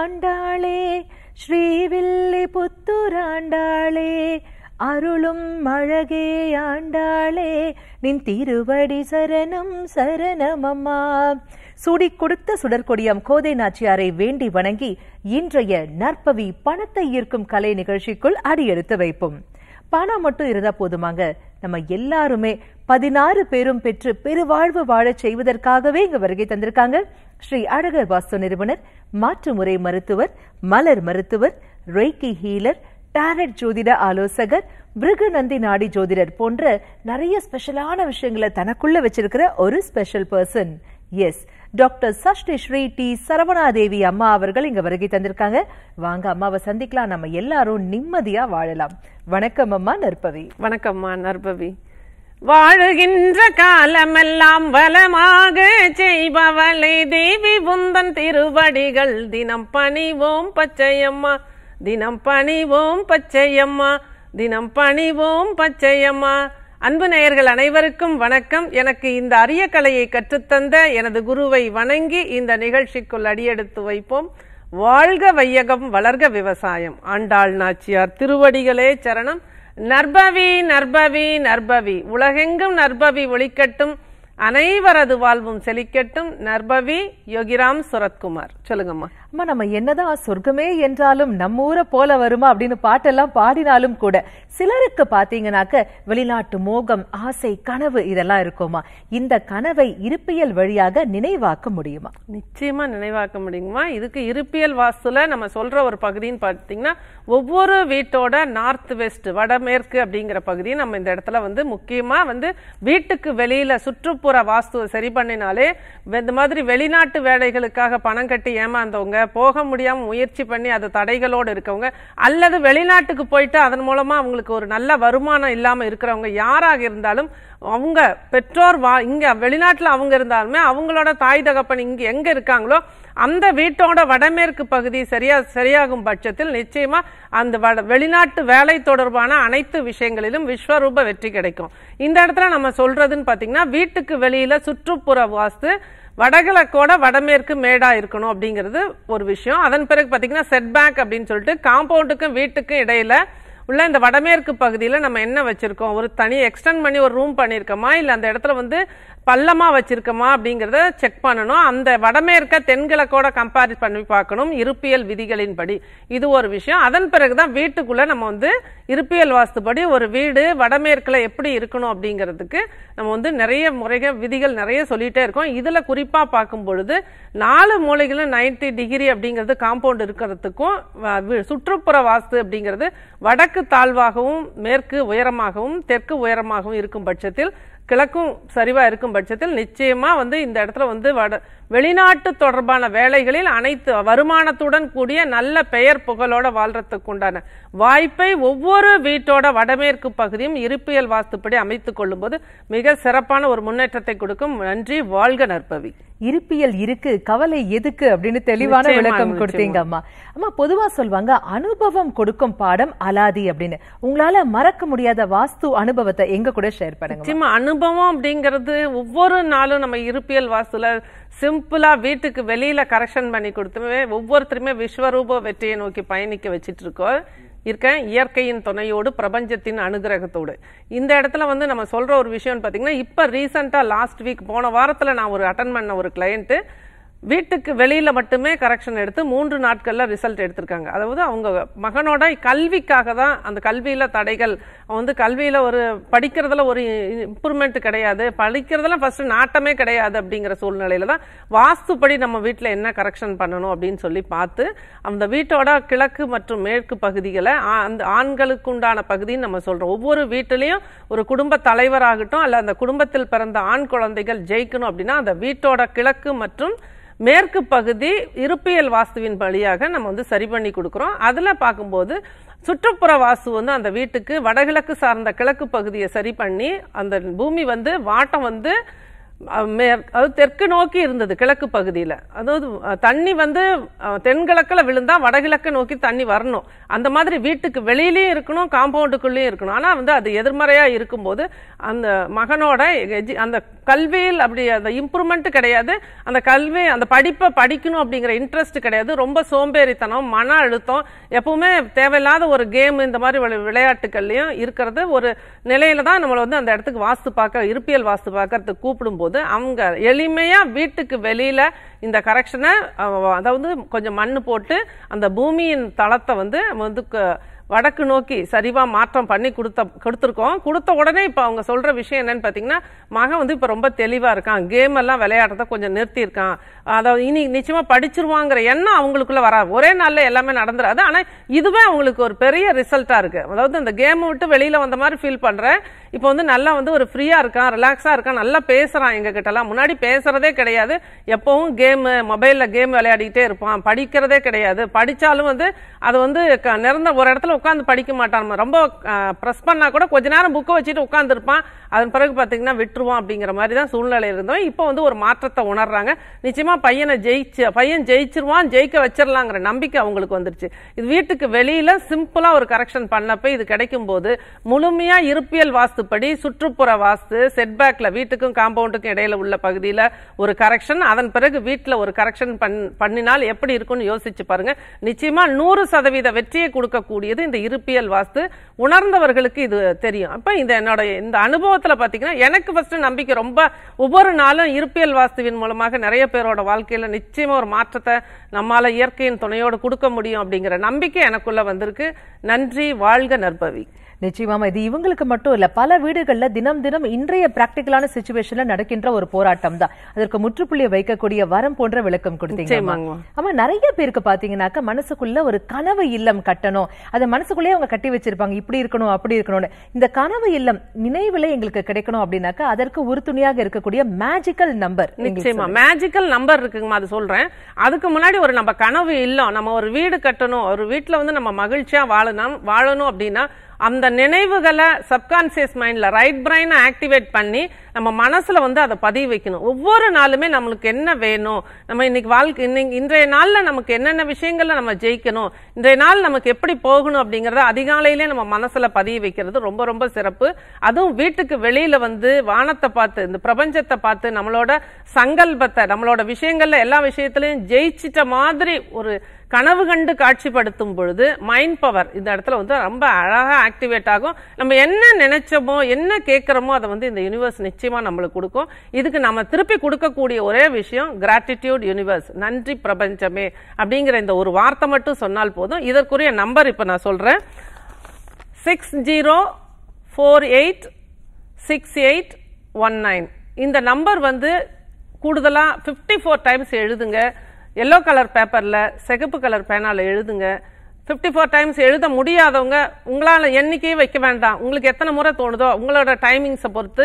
ஆண்டாளே ஸ்ரீவில்லி புத்துராண்டாளே அருளும் அழகே ஆண்டாளே நின் திருவடி சரணம் சரணமம்மா சுடி கொடுத்த சுடற்கொடியம் கோதை நாச்சியாரை வேண்டி வணங்கி இன்றைய நற்பவி பணத்தை ஈர்க்கும் கலை நிகழ்ச்சிக்குள் அடியெடுத்து வைப்போம் பணம் மட்டும் இருந்தா போதுமாங்க நம்ம எல்லாருமே பதினாறு பேரும் பெற்று பெருவாழ்வு வாழச் செய்வதற்காகவே இங்கு வருகை தந்திருக்காங்க ஸ்ரீ அழகர் வாஸ்து நிறுவனர் மாற்று முறை மருத்துவர் மலர் மருத்துவர் ரெய்கி ஹீலர் டேரட் ஜோதிட ஆலோசகர் பிருகநந்தி நாடி ஜோதிடர் போன்ற நிறைய ஸ்பெஷலான விஷயங்களை தனக்குள்ள வச்சிருக்கிற ஒரு special person as doctor Sashti Sri T Saravanadevi அம்மா அவர்கள் இங்க வருகை தந்திருக்காங்க வாங்க அம்மாவை சந்திக்கலாம் நம்ம எல்லாரும் நிம்மதியா வாழலாம் வணக்கம் அம்மா நற்பவி வணக்கம்மா நற்பவி வாழுகின்ற காலமெல்லாம் வளமாக செய்பவளை தேவி புந்தன் திருவடிகள் தினம் பணிவோம் பச்சையம்மா தினம் பணிவோம் பச்சையம்மா தினம் பணிவோம் பச்சையம்மா அன்பு நேயர்கள் அனைவருக்கும் வணக்கம் எனக்கு இந்த அரிய கலையை கற்றுத்தந்த எனது குருவை வணங்கி இந்த நிகழ்ச்சிக்குள் அடியெடுத்து வைப்போம் வாழ்க வையகம் வளர்க விவசாயம் ஆண்டாள் நாச்சியார் திருவடிகளே சரணம் நர்பவி நர்பவி நர்பவி உலகெங்கும் நர்பவி ஒழிக்கட்டும் அனைவரது வாழ்வும் செழிக்கட்டும் நர்பவி யோகிராம் சுரத்குமார் சொல்லுங்கம்மா அம்மா நம்ம என்னதான் சொர்க்கமே என்றாலும் நம்ம ஊரை போல வருமா அப்படின்னு பாட்டெல்லாம் பாடினாலும் கூட சிலருக்கு பாத்தீங்கன்னாக்க வெளிநாட்டு மோகம் ஆசை கனவு இதெல்லாம் இருக்குமா இந்த கனவை இருப்பியல் வழியாக நினைவாக்க முடியுமா நிச்சயமா நினைவாக்க முடியுமா இதுக்கு இருப்பியல் வாஸ்துல நம்ம சொல்ற ஒரு பகுதின்னு பார்த்தீங்கன்னா ஒவ்வொரு வீட்டோட நார்த் வெஸ்ட் வடமேற்கு அப்படிங்கிற பகுதியை நம்ம இந்த இடத்துல வந்து முக்கியமா வந்து வீட்டுக்கு வெளியில சுற்றுப்பு உட்புற வாஸ்து சரி பண்ணினாலே இந்த மாதிரி வெளிநாட்டு வேலைகளுக்காக பணம் கட்டி ஏமாந்தவங்க போக முடியாமல் முயற்சி பண்ணி அது தடைகளோடு இருக்கவங்க அல்லது வெளிநாட்டுக்கு போயிட்டு அதன் மூலமாக அவங்களுக்கு ஒரு நல்ல வருமானம் இல்லாமல் இருக்கிறவங்க யாராக இருந்தாலும் அவங்க பெற்றோர் வா இங்கே வெளிநாட்டில் அவங்க இருந்தாலுமே அவங்களோட தாய் தகப்பன் இங்கே எங்கே இருக்காங்களோ அந்த வீட்டோட வடமேற்கு பகுதி சரியா சரியாகும் பட்சத்தில் நிச்சயமா அந்த வட வெளிநாட்டு வேலை தொடர்பான அனைத்து விஷயங்களிலும் விஸ்வரூப வெற்றி கிடைக்கும் இந்த இடத்துல நம்ம சொல்றதுன்னு பார்த்தீங்கன்னா வீட்டுக்கு வெளியில சுற்றுப்புற வாஸ்து வடகிழக்கோட வடமேற்கு மேடா இருக்கணும் அப்படிங்கிறது ஒரு விஷயம் அதன் பிறகு பார்த்தீங்கன்னா செட்பேக் அப்படின்னு சொல்லிட்டு காம்பவுண்டுக்கும் வீட்டுக்கும் இடையில உள்ள இந்த வடமேற்கு பகுதியில் நம்ம என்ன வச்சிருக்கோம் ஒரு தனி எக்ஸ்டெண்ட் பண்ணி ஒரு ரூம் பண்ணியிருக்கோமா இல்லை அந்த இடத்துல வந்து பள்ளமாக வச்சுருக்கோமா அப்படிங்கிறத செக் பண்ணணும் அந்த வடமேற்க தென்கிழக்கோட கம்பேரிஸ் பண்ணி பார்க்கணும் இருப்பியல் விதிகளின்படி இது ஒரு விஷயம் அதன் பிறகு தான் வீட்டுக்குள்ளே நம்ம வந்து இருப்பியல் வாஸ்துபடி ஒரு வீடு வடமேற்கில் எப்படி இருக்கணும் அப்படிங்கிறதுக்கு நம்ம வந்து நிறைய முறைகள் விதிகள் நிறைய சொல்லிகிட்டே இருக்கோம் இதில் குறிப்பாக பார்க்கும் பொழுது நாலு மூலைகளும் நைன்டி டிகிரி அப்படிங்கிறது காம்பவுண்ட் இருக்கிறதுக்கும் சுற்றுப்புற வாஸ்து அப்படிங்கிறது வடக்கு தாழ்வாகவும் மேற்கு உயரமாகவும் தெற்கு உயரமாகவும் இருக்கும் பட்சத்தில் கிழக்கும் சரிவாக இருக்கும் பட்சத்தில் நிச்சயமாக வந்து இந்த இடத்துல வந்து வட வெளிநாட்டு தொடர்பான வேலைகளில் அனைத்து வருமானத்துடன் கூடிய நல்ல பெயர் புகழோட வாழ்றதுக்கு உண்டான வாய்ப்பை ஒவ்வொரு வீட்டோட வடமேற்கு பகுதியும் இருப்பியல் வாஸ்துப்படி அமைத்துக் போது மிக சிறப்பான ஒரு முன்னேற்றத்தை கொடுக்கும் நன்றி வாழ்க நற்பவி இருப்பியல் இருக்கு கவலை எதுக்கு அப்படின்னு தெளிவான விளக்கம் கொடுத்தீங்க அம்மா அம்மா பொதுவா சொல்லுவாங்க அனுபவம் கொடுக்கும் பாடம் அலாதி அப்படின்னு உங்களால மறக்க முடியாத வாஸ்து அனுபவத்தை எங்க கூட ஷேர் பண்ணுங்க அனுபவம் அப்படிங்கிறது ஒவ்வொரு நாளும் நம்ம இருப்பியல் வாஸ்துல சிம்பிளாக வீட்டுக்கு வெளியில் கரெக்ஷன் பண்ணி கொடுத்துமே ஒவ்வொருத்தருமே விஸ்வரூப வெற்றியை நோக்கி பயணிக்க வச்சுட்டு இருக்கோம் இருக்கேன் இயற்கையின் துணையோடு பிரபஞ்சத்தின் அனுகிரகத்தோடு இந்த இடத்துல வந்து நம்ம சொல்கிற ஒரு விஷயம்னு பார்த்தீங்கன்னா இப்போ ரீசெண்டாக லாஸ்ட் வீக் போன வாரத்தில் நான் ஒரு அட்டன் பண்ண ஒரு கிளையண்ட்டு வீட்டுக்கு வெளியில் மட்டுமே கரெக்ஷன் எடுத்து மூன்று நாட்களில் ரிசல்ட் எடுத்திருக்காங்க அதாவது அவங்க மகனோட கல்விக்காக தான் அந்த கல்வியில் தடைகள் வந்து கல்வியில் ஒரு படிக்கிறதுல ஒரு இம்ப்ரூவ்மெண்ட் கிடையாது படிக்கிறதுல ஃபஸ்ட்டு நாட்டமே கிடையாது அப்படிங்கிற சூழ்நிலையில் தான் வாஸ்துப்படி நம்ம வீட்டில் என்ன கரெக்ஷன் பண்ணணும் அப்படின்னு சொல்லி பார்த்து அந்த வீட்டோட கிழக்கு மற்றும் மேற்கு பகுதிகளை அந்த ஆண்களுக்கு உண்டான பகுதின்னு நம்ம சொல்கிறோம் ஒவ்வொரு வீட்டிலையும் ஒரு குடும்ப தலைவராகட்டும் அல்ல அந்த குடும்பத்தில் பிறந்த ஆண் குழந்தைகள் ஜெயிக்கணும் அப்படின்னா அந்த வீட்டோட கிழக்கு மற்றும் மேற்கு பகுதி இருப்பியல் வாஸ்துவின் வழியாக நம்ம வந்து சரி பண்ணி கொடுக்குறோம் அதில் பார்க்கும்போது சுற்றுப்புற வாசு வந்து அந்த வீட்டுக்கு வடகிழக்கு சார்ந்த கிழக்கு பகுதியை சரி பண்ணி அந்த பூமி வந்து வாட்டம் வந்து அது தெற்கு நோக்கி இருந்தது கிழக்கு பகுதியில் அதாவது தண்ணி வந்து தென்கிழக்கில் விழுந்தால் வடகிழக்கு நோக்கி தண்ணி வரணும் அந்த மாதிரி வீட்டுக்கு வெளியிலையும் இருக்கணும் காம்பவுண்டுக்குள்ளேயும் இருக்கணும் ஆனால் வந்து அது எதிர்மறையாக இருக்கும்போது அந்த மகனோட அந்த கல்வியில் அப்படி அந்த இம்ப்ரூவ்மெண்ட் கிடையாது அந்த கல்வி அந்த படிப்பை படிக்கணும் அப்படிங்கிற இன்ட்ரெஸ்ட் கிடையாது ரொம்ப சோம்பேறித்தனம் மன அழுத்தம் எப்பவுமே தேவையில்லாத ஒரு கேம் இந்த மாதிரி விளையாட்டுக்கள்லையும் இருக்கிறது ஒரு நிலையில தான் நம்மளை வந்து அந்த இடத்துக்கு வாஸ்து பார்க்க இருப்பியல் வாஸ்து பார்க்கறதுக்கு கூப்பிடும்போது போது அவங்க எளிமையாக வீட்டுக்கு வெளியில் இந்த கரெக்ஷனை அதாவது கொஞ்சம் மண் போட்டு அந்த பூமியின் தளத்தை வந்து வந்து வடக்கு நோக்கி சரிவாக மாற்றம் பண்ணி கொடுத்த கொடுத்துருக்கோம் கொடுத்த உடனே இப்போ அவங்க சொல்கிற விஷயம் என்னன்னு பார்த்தீங்கன்னா மகன் வந்து இப்போ ரொம்ப தெளிவாக இருக்கான் கேம் எல்லாம் விளையாடுறத கொஞ்சம் நிறுத்தியிருக்கான் அதாவது இனி நிச்சயமாக படிச்சிருவாங்கிற எண்ணம் அவங்களுக்குள்ளே வராது ஒரே நாளில் எல்லாமே நடந்துடாது ஆனால் இதுவே அவங்களுக்கு ஒரு பெரிய ரிசல்ட்டாக இருக்குது அதாவது அந்த கேமை விட்டு வெளியில் வந்த மாதிரி ஃபீல் பண்ணுறேன் இப்போ வந்து நல்லா வந்து ஒரு ஃப்ரீயாக இருக்கான் ரிலாக்ஸாக இருக்கான் நல்லா பேசுகிறான் எங்ககிட்டலாம் முன்னாடி பேசுகிறதே கிடையாது எப்போவும் கேமு மொபைலில் கேம் விளையாடிக்கிட்டே இருப்பான் படிக்கிறதே கிடையாது படித்தாலும் வந்து அது வந்து நிறந்த ஒரு இடத்துல உட்காந்து படிக்க மாட்டான் ரொம்ப ப்ரெஸ் பண்ணால் கூட கொஞ்ச நேரம் புக்கை வச்சுட்டு உட்காந்துருப்பான் அதன் பிறகு பார்த்தீங்கன்னா விட்டுருவான் அப்படிங்கிற மாதிரி தான் சூழ்நிலை இருந்தோம் இப்போ வந்து ஒரு மாற்றத்தை உணர்றாங்க நிச்சயமாக பையனை ஜெயிச்சு பையன் ஜெயிச்சிருவான் ஜெயிக்க வச்சிடலாங்கிற நம்பிக்கை அவங்களுக்கு வந்துருச்சு இது வீட்டுக்கு வெளியில் சிம்பிளாக ஒரு கரெக்ஷன் பண்ணப்போ இது கிடைக்கும் போது முழுமையாக இருப்பியல் வாஸ்துப்படி சுற்றுப்புற வாஸ்து செட்பேக்கில் வீட்டுக்கும் காம்பவுண்டுக்கும் இடையில உள்ள பகுதியில் ஒரு கரெக்ஷன் அதன் பிறகு வீட்டில் ஒரு கரெக்ஷன் பண் பண்ணினால் எப்படி இருக்கும்னு யோசிச்சு பாருங்க நிச்சயமாக நூறு சதவீத வெற்றியை கொடுக்கக்கூடியது இந்த இருப்பியல் வாஸ்து உணர்ந்தவர்களுக்கு இது தெரியும் அப்போ இந்த என்னோட இந்த அனுபவத்தில் பார்த்தீங்கன்னா எனக்கு ஃபர்ஸ்ட் நம்பிக்கை ரொம்ப ஒவ்வொரு நாளும் இருப்பியல் வாஸ்துவின் மூலமாக நிறைய பேரோட வாழ்க்கையில் நிச்சயமா ஒரு மாற்றத்தை நம்மளால இயற்கையின் துணையோடு கொடுக்க முடியும் அப்படிங்கிற நம்பிக்கை எனக்குள்ள வந்திருக்கு நன்றி வாழ்க நற்பவி நிச்சயமாமா இது இவங்களுக்கு மட்டும் இல்ல பல வீடுகளில் தினம் தினம் இன்றைய பிராக்டிக்கலான சுச்சுவேஷன்ல நடக்கின்ற ஒரு போராட்டம் தான் அதற்கு முற்றுப்புள்ளியை வைக்கக்கூடிய வரம் போன்ற விளக்கம் கொடுத்தீங்க ஆமா நிறைய பேருக்கு பாத்தீங்கன்னாக்க மனசுக்குள்ள ஒரு கனவு இல்லம் கட்டணும் அதை மனசுக்குள்ளே அவங்க கட்டி வச்சிருப்பாங்க இப்படி இருக்கணும் அப்படி இருக்கணும்னு இந்த கனவு இல்லம் நினைவுல எங்களுக்கு கிடைக்கணும் அப்படின்னாக்கா அதற்கு உறுதுணையாக இருக்கக்கூடிய மேஜிக்கல் நம்பர் நிச்சயமா மேஜிக்கல் நம்பர் இருக்குங்கம்மா அது சொல்றேன் அதுக்கு முன்னாடி ஒரு நம்ம கனவு இல்லம் நம்ம ஒரு வீடு கட்டணும் ஒரு வீட்டுல வந்து நம்ம மகிழ்ச்சியா வாழணும் வாழணும் அப்படின்னா அந்த நினைவுகளை சப்கான்சியஸ் மைண்டில் ரைட் பிரைனை ஆக்டிவேட் பண்ணி நம்ம மனசில் வந்து அதை பதிவு வைக்கணும் ஒவ்வொரு நாளுமே நம்மளுக்கு என்ன வேணும் நம்ம இன்னைக்கு வாழ்க்கை இன்னைக்கு இன்றைய நாளில் நமக்கு என்னென்ன விஷயங்களில் நம்ம ஜெயிக்கணும் இன்றைய நாள் நமக்கு எப்படி போகணும் அப்படிங்கிறத அதிகாலையிலே நம்ம மனசில் பதிவு வைக்கிறது ரொம்ப ரொம்ப சிறப்பு அதுவும் வீட்டுக்கு வெளியில் வந்து வானத்தை பார்த்து இந்த பிரபஞ்சத்தை பார்த்து நம்மளோட சங்கல்பத்தை நம்மளோட விஷயங்கள்ல எல்லா விஷயத்துலையும் ஜெயிச்சிட்ட மாதிரி ஒரு கனவு கண்டு காட்சிப்படுத்தும் பொழுது மைண்ட் பவர் இந்த இடத்துல வந்து ரொம்ப அழகாக ஆக்டிவேட் ஆகும் நம்ம என்ன நினைச்சோமோ என்ன கேட்குறோமோ அதை வந்து இந்த யூனிவர்ஸ் நிச்சயமாக நம்மளுக்கு கொடுக்கும் இதுக்கு நம்ம திருப்பி கொடுக்கக்கூடிய ஒரே விஷயம் கிராட்டிடியூட் யூனிவர்ஸ் நன்றி பிரபஞ்சமே அப்படிங்கிற இந்த ஒரு வார்த்தை மட்டும் சொன்னால் போதும் இதற்குரிய நம்பர் இப்போ நான் சொல்கிறேன் six zero four eight six eight one nine இந்த நம்பர் வந்து கூடுதலாக ஃபிஃப்டி ஃபோர் டைம்ஸ் எழுதுங்க எல்லோ கலர் பேப்பரில் சிகப்பு கலர் பேனால் எழுதுங்க ஃபிஃப்டி ஃபோர் டைம்ஸ் எழுத முடியாதவங்க உங்களால் என்றைக்கே வைக்க வேண்டாம் உங்களுக்கு எத்தனை முறை தோணுதோ உங்களோட டைமிங்ஸை பொறுத்து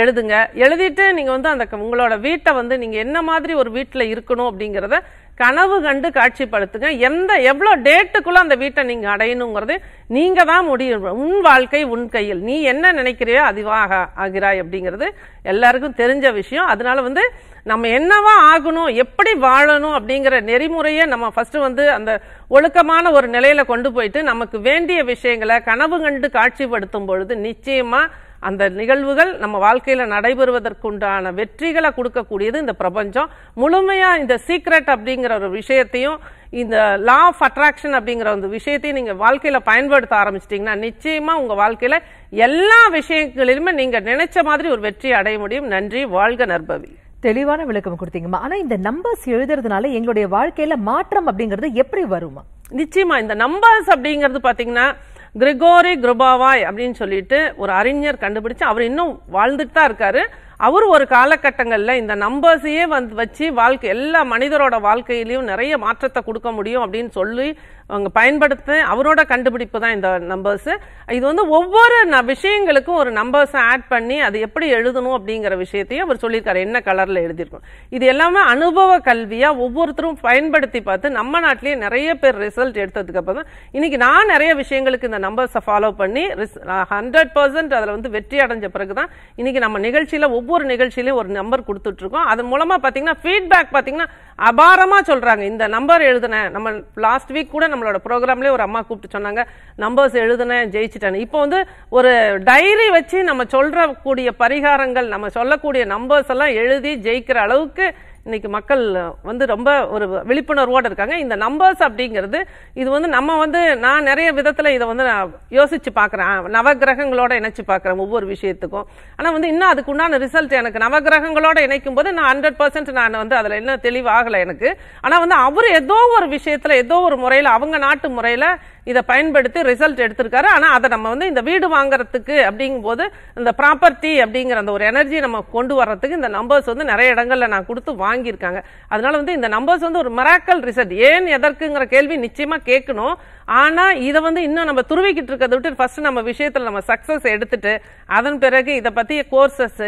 எழுதுங்க எழுதிட்டு நீங்கள் வந்து அந்த உங்களோட வீட்டை வந்து நீங்கள் என்ன மாதிரி ஒரு வீட்டில் இருக்கணும் அப்படிங்கிறத கனவு கண்டு காட்சிப்படுத்துங்க எந்த எவ்வளோ டேட்டுக்குள்ளே அந்த வீட்டை நீங்கள் அடையணுங்கிறது நீங்கள் தான் முடியும் உன் வாழ்க்கை உன் கையில் நீ என்ன நினைக்கிறியோ அதுவாக ஆகிறாய் அப்படிங்கிறது எல்லாருக்கும் தெரிஞ்ச விஷயம் அதனால வந்து நம்ம என்னவா ஆகணும் எப்படி வாழணும் அப்படிங்கிற நெறிமுறையை நம்ம ஃபர்ஸ்ட் வந்து அந்த ஒழுக்கமான ஒரு நிலையில கொண்டு போயிட்டு நமக்கு வேண்டிய விஷயங்களை கனவு கண்டு காட்சிப்படுத்தும் பொழுது நிச்சயமா அந்த நிகழ்வுகள் நம்ம வாழ்க்கையில நடைபெறுவதற்குண்டான வெற்றிகளை கொடுக்கக்கூடியது இந்த பிரபஞ்சம் முழுமையா இந்த சீக்ரெட் அப்படிங்கிற ஒரு விஷயத்தையும் இந்த லா ஆஃப் அட்ராக்ஷன் அப்படிங்கிற அந்த விஷயத்தையும் நீங்க வாழ்க்கையில பயன்படுத்த ஆரம்பிச்சிட்டிங்கன்னா நிச்சயமா உங்க வாழ்க்கையில எல்லா விஷயங்களிலுமே நீங்க நினைச்ச மாதிரி ஒரு வெற்றி அடைய முடியும் நன்றி வாழ்க நற்பவி தெளிவான விளக்கம் கொடுத்தீங்கம்மா ஆனா இந்த நம்பர்ஸ் எழுதுறதுனால எங்களுடைய வாழ்க்கையில மாற்றம் அப்படிங்கிறது எப்படி வருமா நிச்சயமா இந்த நம்பர்ஸ் அப்படிங்கிறது பாத்தீங்கன்னா கிரிகோரி குருபாவாய் அப்படின்னு சொல்லிட்டு ஒரு அறிஞர் கண்டுபிடிச்சு அவர் இன்னும் வாழ்ந்துட்டு தான் இருக்காரு அவர் ஒரு காலகட்டங்களில் இந்த நம்பர்ஸையே வந்து வச்சு வாழ்க்கை எல்லா மனிதரோட வாழ்க்கையிலையும் நிறைய மாற்றத்தை கொடுக்க முடியும் அப்படின்னு சொல்லி அவங்க பயன்படுத்த அவரோட கண்டுபிடிப்பு தான் இந்த நம்பர்ஸு இது வந்து ஒவ்வொரு விஷயங்களுக்கும் ஒரு நம்பர்ஸை ஆட் பண்ணி அது எப்படி எழுதணும் அப்படிங்கிற விஷயத்தையும் அவர் சொல்லியிருக்காரு என்ன கலரில் எழுதியிருக்கோம் இது எல்லாமே அனுபவ கல்வியாக ஒவ்வொருத்தரும் பயன்படுத்தி பார்த்து நம்ம நாட்டிலேயே நிறைய பேர் ரிசல்ட் எடுத்ததுக்கு அப்புறம் தான் இன்னைக்கு நான் நிறைய விஷயங்களுக்கு இந்த நம்பர்ஸை ஃபாலோ பண்ணி ஹண்ட்ரட் பர்சன்ட் அதில் வந்து வெற்றி அடைஞ்ச பிறகு தான் இன்னைக்கு நம்ம நிகழ்ச்சியில் ஒவ்வொரு ஒவ்வொரு நிகழ்ச்சியிலையும் ஒரு நம்பர் கொடுத்துட்ருக்கோம் அது மூலமாக பார்த்தீங்கன்னா ஃபீட்பேக் பார்த்தீங்கன்னா அபாரமாக சொல்கிறாங்க இந்த நம்பர் எழுதினேன் நம்ம லாஸ்ட் வீக் கூட நம்மளோட ப்ரோக்ராம்லேயே ஒரு அம்மா கூப்பிட்டு சொன்னாங்க நம்பர்ஸ் எழுதினேன் ஜெயிச்சிட்டேன் இப்போ வந்து ஒரு டைரி வச்சு நம்ம சொல்கிறக்கூடிய பரிகாரங்கள் நம்ம சொல்லக்கூடிய நம்பர்ஸ் எல்லாம் எழுதி ஜெயிக்கிற அளவுக்கு இன்றைக்கி மக்கள் வந்து ரொம்ப ஒரு விழிப்புணர்வோடு இருக்காங்க இந்த நம்பர்ஸ் அப்படிங்கிறது இது வந்து நம்ம வந்து நான் நிறைய விதத்தில் இதை வந்து நான் யோசித்து பார்க்குறேன் நவகிரகங்களோட இணைச்சி பார்க்குறேன் ஒவ்வொரு விஷயத்துக்கும் ஆனால் வந்து இன்னும் அதுக்கு உண்டான ரிசல்ட் எனக்கு நவகிரகங்களோட இணைக்கும் போது நான் ஹண்ட்ரட் பர்சன்ட் நான் வந்து அதில் இன்னும் தெளிவாகலை எனக்கு ஆனால் வந்து அவர் ஏதோ ஒரு விஷயத்தில் ஏதோ ஒரு முறையில் அவங்க நாட்டு முறையில் இதை பயன்படுத்தி ரிசல்ட் எடுத்திருக்காரு ஆனால் அதை நம்ம வந்து இந்த வீடு வாங்குறதுக்கு அப்படிங்கும் போது இந்த ப்ராப்பர்ட்டி அப்படிங்கிற அந்த ஒரு எனர்ஜி நம்ம கொண்டு வர்றதுக்கு இந்த நம்பர்ஸ் வந்து நிறைய இடங்களில் நான் கொடுத்து வாங்கியிருக்காங்க அதனால வந்து இந்த நம்பர்ஸ் வந்து ஒரு மெராக்கல் ரிசல்ட் ஏன் எதற்குங்கிற கேள்வி நிச்சயமாக கேட்கணும் ஆனால் இதை வந்து இன்னும் நம்ம துருவிக்கிட்டு இருக்கிறத விட்டு ஃபர்ஸ்ட் நம்ம விஷயத்தில் நம்ம சக்ஸஸ் எடுத்துட்டு அதன் பிறகு இதை பற்றிய கோர்சஸ்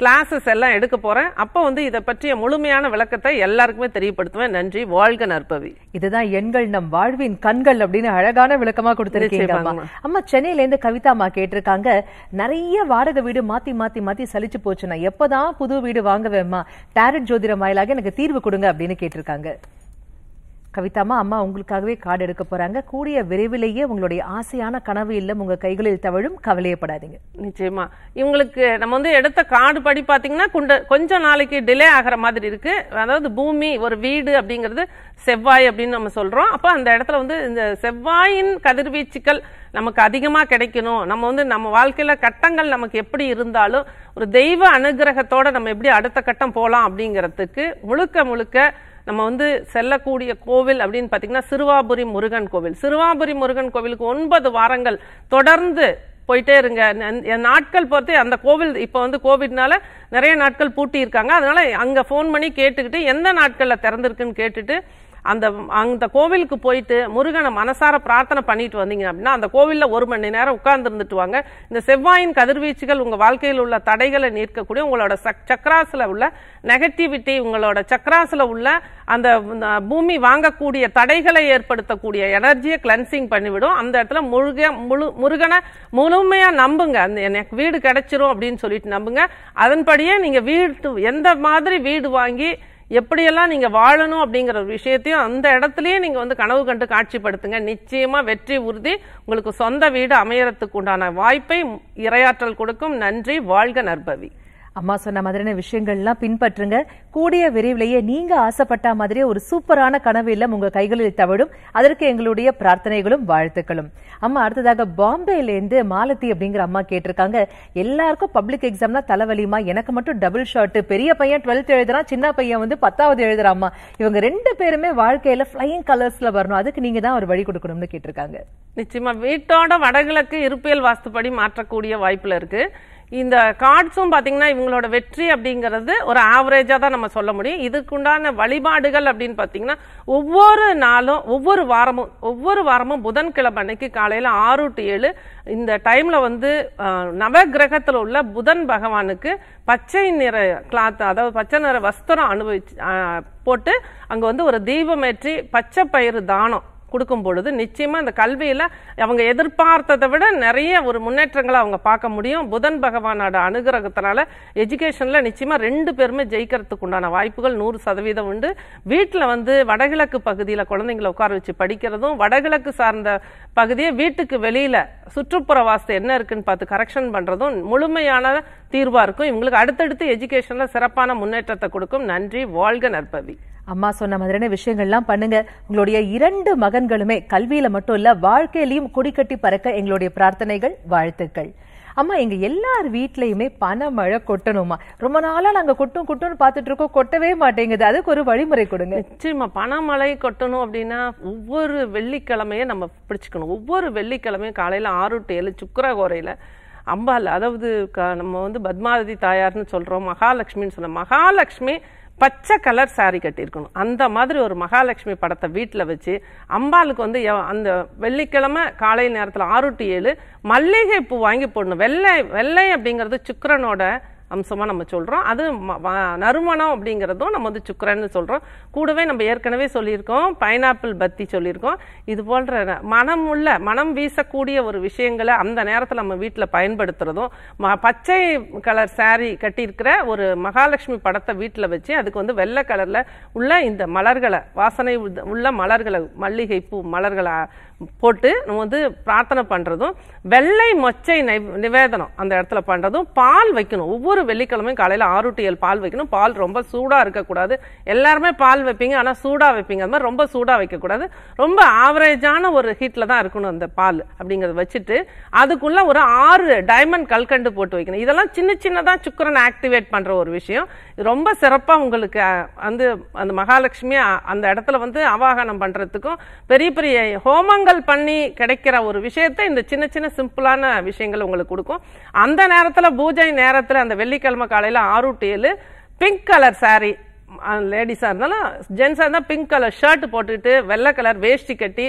கிளாஸஸ் எல்லாம் எடுக்க போகிறேன் அப்போ வந்து இதை பற்றிய முழுமையான விளக்கத்தை எல்லாருக்குமே தெரியப்படுத்துவேன் நன்றி வாழ்க நற்பவி இதுதான் எண்கள் நம் வாழ்வின் கண்கள் அப்படின்னு அழகாக அழகான விளக்கமா கொடுத்துருக்கீங்க அம்மா அம்மா சென்னையில இருந்து கவிதா அம்மா கேட்டிருக்காங்க நிறைய வாடகை வீடு மாத்தி மாத்தி மாத்தி சலிச்சு போச்சுன்னா எப்பதான் புது வீடு வாங்கவேம்மா டேரட் ஜோதிட வாயிலாக எனக்கு தீர்வு கொடுங்க அப்படின்னு கேட்டிருக்காங்க கவிதாமா அம்மா உங்களுக்காகவே கார்டு எடுக்க போறாங்க கூடிய விரைவிலேயே உங்களுடைய ஆசையான கனவு இல்லை உங்க கைகளில் தவழும் கவலையப்படாதீங்க நிச்சயமா இவங்களுக்கு நம்ம வந்து எடுத்த கார்டு படி பாத்தீங்கன்னா கொஞ்சம் நாளைக்கு டிலே ஆகிற மாதிரி இருக்கு அதாவது பூமி ஒரு வீடு அப்படிங்கிறது செவ்வாய் அப்படின்னு நம்ம சொல்றோம் அப்ப அந்த இடத்துல வந்து இந்த செவ்வாயின் கதிர்வீச்சுக்கள் நமக்கு அதிகமாக கிடைக்கணும் நம்ம வந்து நம்ம வாழ்க்கையில் கட்டங்கள் நமக்கு எப்படி இருந்தாலும் ஒரு தெய்வ அனுகிரகத்தோட நம்ம எப்படி அடுத்த கட்டம் போகலாம் அப்படிங்கிறதுக்கு முழுக்க முழுக்க நம்ம வந்து செல்லக்கூடிய கோவில் அப்படின்னு பார்த்தீங்கன்னா சிறுவாபுரி முருகன் கோவில் சிறுவாபுரி முருகன் கோவிலுக்கு ஒன்பது வாரங்கள் தொடர்ந்து போயிட்டே இருங்க நாட்கள் பொறுத்து அந்த கோவில் இப்போ வந்து கோவிட்னால நிறைய நாட்கள் பூட்டி இருக்காங்க அதனால அங்கே ஃபோன் பண்ணி கேட்டுக்கிட்டு எந்த நாட்களில் திறந்திருக்குன்னு கேட்டுட்டு அந்த அந்த கோவிலுக்கு போயிட்டு முருகனை மனசார பிரார்த்தனை பண்ணிட்டு வந்தீங்க அப்படின்னா அந்த கோவிலில் ஒரு மணி நேரம் உட்கார்ந்துருந்துட்டு வாங்க இந்த செவ்வாயின் கதிர்வீச்சுகள் உங்கள் வாழ்க்கையில் உள்ள தடைகளை நிற்கக்கூடிய உங்களோட சக் சக்கராசில் உள்ள நெகட்டிவிட்டி உங்களோட சக்கராசில் உள்ள அந்த பூமி வாங்கக்கூடிய தடைகளை ஏற்படுத்தக்கூடிய எனர்ஜியை கிளன்சிங் பண்ணிவிடும் அந்த இடத்துல முழுக முழு முருகனை முழுமையாக நம்புங்க அந்த எனக்கு வீடு கிடைச்சிரும் அப்படின்னு சொல்லிட்டு நம்புங்க அதன்படியே நீங்கள் வீடு எந்த மாதிரி வீடு வாங்கி எப்படியெல்லாம் நீங்கள் வாழணும் அப்படிங்கிற ஒரு விஷயத்தையும் அந்த இடத்துலையே நீங்கள் வந்து கனவு கண்டு காட்சிப்படுத்துங்க நிச்சயமாக வெற்றி உறுதி உங்களுக்கு சொந்த வீடு அமையறதுக்கு உண்டான வாய்ப்பை இரையாற்றல் கொடுக்கும் நன்றி வாழ்க நற்பவி அம்மா சொன்ன மாதிரியான விஷயங்கள்லாம் பின்பற்றுங்க கூடிய விரைவிலேயே நீங்க ஆசைப்பட்ட மாதிரியே ஒரு சூப்பரான கனவு இல்லம் உங்க கைகளில் தவிடும் அதற்கு எங்களுடைய பிரார்த்தனைகளும் வாழ்த்துக்களும் அம்மா அடுத்ததாக பாம்பேலேருந்து மாலத்தி அப்படிங்கிற அம்மா கேட்டிருக்காங்க எல்லாருக்கும் பப்ளிக் எக்ஸாம்னா தலைவலியுமா எனக்கு மட்டும் டபுள் ஷார்ட் பெரிய பையன் டுவெல்த் எழுதுறான் சின்ன பையன் வந்து பத்தாவது எழுதுறாம்மா இவங்க ரெண்டு பேருமே வாழ்க்கையில ஃபிளையிங் கலர்ஸ்ல வரணும் அதுக்கு நீங்க தான் ஒரு வழி கொடுக்கணும்னு கேட்டிருக்காங்க நிச்சயமா வீட்டோட வடகிழக்கு இருப்பியல் வாஸ்துப்படி மாற்றக்கூடிய வாய்ப்புல இருக்கு இந்த கார்ட்ஸும் பார்த்தீங்கன்னா இவங்களோட வெற்றி அப்படிங்கிறது ஒரு ஆவரேஜாக தான் நம்ம சொல்ல முடியும் இதுக்குண்டான வழிபாடுகள் அப்படின்னு பார்த்தீங்கன்னா ஒவ்வொரு நாளும் ஒவ்வொரு வாரமும் ஒவ்வொரு வாரமும் புதன்கிழமை அன்னைக்கு காலையில் ஆறு டு ஏழு இந்த டைமில் வந்து நவ கிரகத்தில் உள்ள புதன் பகவானுக்கு பச்சை நிற கிளாத் அதாவது பச்சை நிற வஸ்திரம் அனுபவிச்சு போட்டு அங்கே வந்து ஒரு தீபமேற்றி பச்சை பயிறு தானம் கொடுக்கும் பொழுது நிச்சயமாக அந்த கல்வியில் அவங்க எதிர்பார்த்ததை விட நிறைய ஒரு முன்னேற்றங்களை அவங்க பார்க்க முடியும் புதன் பகவானோட அனுகிரகத்தினால எஜுகேஷனில் நிச்சயமாக ரெண்டு பேருமே ஜெயிக்கிறதுக்கு உண்டான வாய்ப்புகள் நூறு சதவீதம் உண்டு வீட்டில் வந்து வடகிழக்கு பகுதியில் குழந்தைங்களை உட்கார வச்சு படிக்கிறதும் வடகிழக்கு சார்ந்த பகுதியை வீட்டுக்கு வெளியில் சுற்றுப்புற வாஸ்து என்ன இருக்குன்னு பார்த்து கரெக்ஷன் பண்ணுறதும் முழுமையான தீர்வாக இருக்கும் இவங்களுக்கு அடுத்தடுத்து எஜுகேஷனில் சிறப்பான முன்னேற்றத்தை கொடுக்கும் நன்றி வாழ்க நற்பவி அம்மா சொன்ன மாதிரியான விஷயங்கள்லாம் பண்ணுங்க உங்களுடைய இரண்டு மகன்களுமே கல்வியில மட்டும் இல்ல வாழ்க்கையிலையும் கொடிக்கட்டி பறக்க எங்களுடைய பிரார்த்தனைகள் வாழ்த்துக்கள் அம்மா எங்க எல்லார் வீட்லயுமே பனமழை கொட்டணுமா ரொம்ப நாளா நாங்க கொட்டும் கொட்டும்னு பாத்துட்டு இருக்கோம் கொட்டவே மாட்டேங்குது அதுக்கு ஒரு வழிமுறை கொடுங்க நிச்சயமா பனமழை கொட்டணும் அப்படின்னா ஒவ்வொரு வெள்ளிக்கிழமையே நம்ம பிடிச்சுக்கணும் ஒவ்வொரு வெள்ளிக்கிழமையும் காலையில ஆறு டு ஏழு சுக்கரகோரையில அம்பாள் அதாவது க நம்ம வந்து பத்மாவதி தாயார்னு சொல்கிறோம் மகாலட்சுமின்னு சொல்ல மகாலட்சுமி பச்சை கலர் சாரி கட்டியிருக்கணும் அந்த மாதிரி ஒரு மகாலட்சுமி படத்தை வீட்டில் வச்சு அம்பாளுக்கு வந்து அந்த வெள்ளிக்கிழமை காலை நேரத்தில் ஆறு டு ஏழு மல்லிகை பூ வாங்கி போடணும் வெள்ளை வெள்ளை அப்படிங்கிறது சுக்கரனோட அம்சமாக நம்ம சொல்கிறோம் அது நறுமணம் அப்படிங்கிறதும் நம்ம வந்து சுக்கரன்னு சொல்கிறோம் கூடவே நம்ம ஏற்கனவே சொல்லியிருக்கோம் பைனாப்பிள் பத்தி சொல்லியிருக்கோம் இது போன்ற மனம் உள்ள மனம் வீசக்கூடிய ஒரு விஷயங்களை அந்த நேரத்தில் நம்ம வீட்டில் பயன்படுத்துகிறதும் ம பச்சை கலர் சாரி கட்டியிருக்கிற ஒரு மகாலட்சுமி படத்தை வீட்டில் வச்சு அதுக்கு வந்து வெள்ளை கலரில் உள்ள இந்த மலர்களை வாசனை உள்ள மலர்களை மல்லிகை பூ மலர்களை போட்டு நம்ம வந்து பிரார்த்தனை பண்ணுறதும் வெள்ளை மொச்சை நிவேதனம் அந்த இடத்துல பண்ணுறதும் பால் வைக்கணும் ஒவ்வொரு வெள்ளிக்கிழமையும் காலையில் ஆறு ஏழு பால் வைக்கணும் பால் ரொம்ப சூடாக இருக்கக்கூடாது எல்லாருமே பால் வைப்பீங்க ஆனால் சூடாக வைப்பீங்க அது மாதிரி ரொம்ப சூடாக வைக்கக்கூடாது ரொம்ப ஆவரேஜான ஒரு ஹீட்டில் தான் இருக்கணும் அந்த பால் அப்படிங்கிறத வச்சுட்டு அதுக்குள்ளே ஒரு ஆறு டைமண்ட் கல்கண்டு போட்டு வைக்கணும் இதெல்லாம் சின்ன சின்னதாக சுக்கரனை ஆக்டிவேட் பண்ணுற ஒரு விஷயம் ரொம்ப சிறப்பாக உங்களுக்கு வந்து அந்த மகாலட்சுமி அந்த இடத்துல வந்து அவாகனம் பண்ணுறதுக்கும் பெரிய பெரிய ஹோமங்க ஸ்ட்ரகிள் பண்ணி கிடைக்கிற ஒரு விஷயத்தை இந்த சின்ன சின்ன சிம்பிளான விஷயங்கள் உங்களுக்கு கொடுக்கும் அந்த நேரத்தில் பூஜை நேரத்தில் அந்த வெள்ளிக்கிழமை காலையில் ஆறு டு ஏழு பிங்க் கலர் சாரீ லேடிஸாக இருந்தாலும் ஜென்ஸாக இருந்தால் பிங்க் கலர் ஷர்ட் போட்டுட்டு வெள்ளை கலர் வேஷ்டி கட்டி